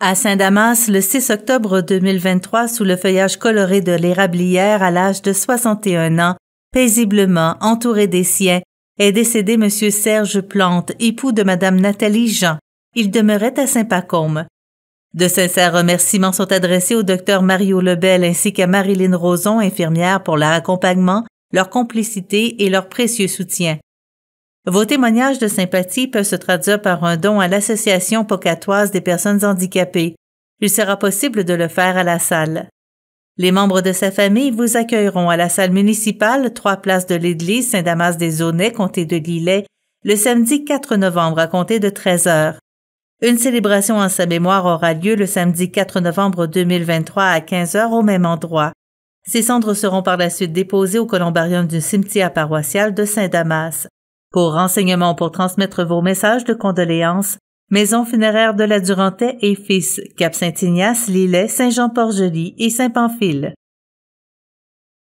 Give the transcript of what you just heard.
À Saint-Damas, le 6 octobre 2023, sous le feuillage coloré de l'érablière à l'âge de 61 ans, paisiblement entouré des siens, est décédé M. Serge Plante, époux de Madame Nathalie Jean. Il demeurait à Saint-Pacôme. De sincères remerciements sont adressés au docteur Mario Lebel ainsi qu'à Marilyn Roson, infirmière, pour leur accompagnement, leur complicité et leur précieux soutien. Vos témoignages de sympathie peuvent se traduire par un don à l'Association pocatoise des personnes handicapées. Il sera possible de le faire à la salle. Les membres de sa famille vous accueilleront à la salle municipale, 3 places de l'église Saint-Damas-des-Aunais, comté de Lillet, le samedi 4 novembre à compter de 13 heures. Une célébration en sa mémoire aura lieu le samedi 4 novembre 2023 à 15 heures au même endroit. Ses cendres seront par la suite déposées au columbarium du cimetière paroissial de Saint-Damas. Pour renseignements pour transmettre vos messages de condoléances, Maison funéraire de la Durantais et fils, Cap Saint-Ignace, Lillet, Saint-Jean-Port-Joli et Saint-Pamphile.